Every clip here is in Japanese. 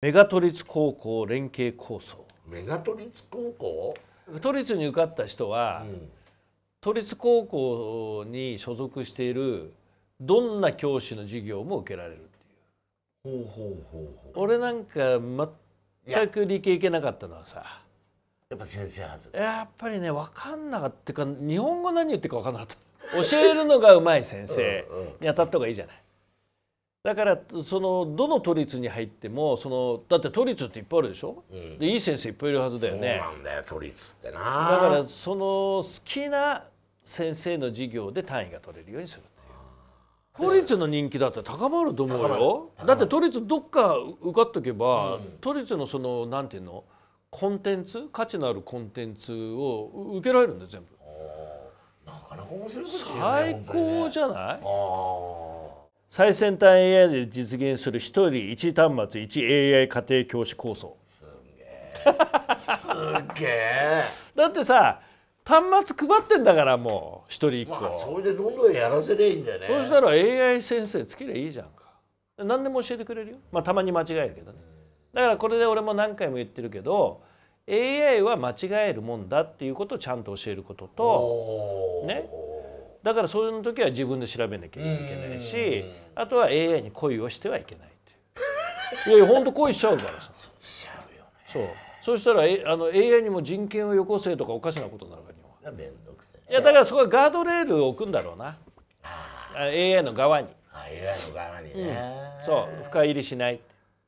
メガ都立高校連携構想メガ都立高校都立に受かった人は、うん、都立高校に所属しているどんな教師の授業も受けられるっていうほうほうほうほう俺なんか全く理系いけなかったのはさやっぱ先生はずやっぱりね分かんなかったか日本語何言ってるか分かんなかった教えるのがうまい先生に当たった方がいいじゃないだからそのどの都立に入ってもそのだって都立っていっぱいあるでしょ、うん、でいい先生いっぱいいるはずだよねそうなんだよ都立ってなだからその好きな先生の授業で単位が取れるようにする都立の人気だって高まると思うよだって都立どっか受かっとけば、うん、都立のそのなんていうのコンテンツ価値のあるコンテンツを受けられるんだ全部なかなか面白い、ね、最高じゃない、ああ最先端 AI で実現する一人一端末 1AI 家庭教師構想すげえすげえだってさ端末配ってんだからもう一人一個、まあ、それでどんどんやらせりゃいいんだよねそうしたら AI 先生つけりゃいいじゃんか何でも教えてくれるよまあたまに間違えるけどねだからこれで俺も何回も言ってるけど AI は間違えるもんだっていうことをちゃんと教えることとねだからそういう時は自分で調べなきゃいけないしあとは AI に恋をしてはいけないっていういやいや本当恋しちゃうからさそうしちゃうよねそうそしたら、A、あの AI にも人権をよこせとかおかしなことになるかけ日はめんどくせいやだからそこはガードレールを置くんだろうな AI の側に AI の側にね、うん、そう深入りしない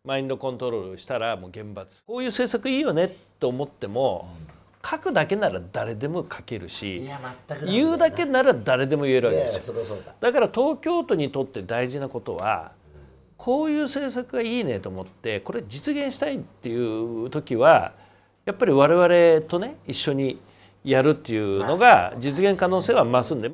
マインドコントロールしたらもう厳罰こういう政策いいよねと思っても、うん書くだけなら誰でも書けるし言うだけなら誰でも言えるわけですだから東京都にとって大事なことはこういう政策がいいねと思ってこれ実現したいっていう時はやっぱり我々とね一緒にやるっていうのが実現可能性は増すんで。